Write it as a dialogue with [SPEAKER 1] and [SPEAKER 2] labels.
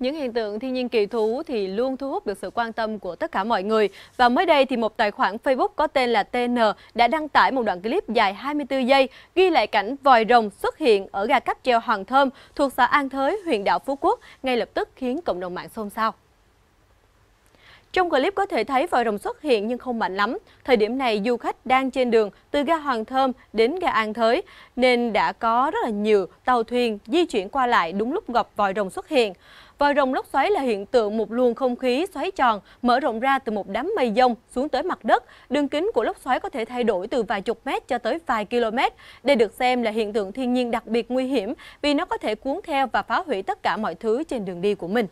[SPEAKER 1] Những hiện tượng thiên nhiên kỳ thú thì luôn thu hút được sự quan tâm của tất cả mọi người. Và mới đây thì một tài khoản Facebook có tên là TN đã đăng tải một đoạn clip dài 24 giây ghi lại cảnh vòi rồng xuất hiện ở ga cáp treo Hoàng Thơm thuộc xã An Thới, huyện đảo Phú Quốc, ngay lập tức khiến cộng đồng mạng xôn xao. Trong clip có thể thấy vòi rồng xuất hiện nhưng không mạnh lắm. Thời điểm này du khách đang trên đường từ ga Hoàng Thơm đến ga An Thới nên đã có rất là nhiều tàu thuyền di chuyển qua lại đúng lúc gặp vòi rồng xuất hiện. Vòi rồng lốc xoáy là hiện tượng một luồng không khí xoáy tròn mở rộng ra từ một đám mây dông xuống tới mặt đất. Đường kính của lốc xoáy có thể thay đổi từ vài chục mét cho tới vài km. Đây được xem là hiện tượng thiên nhiên đặc biệt nguy hiểm vì nó có thể cuốn theo và phá hủy tất cả mọi thứ trên đường đi của mình.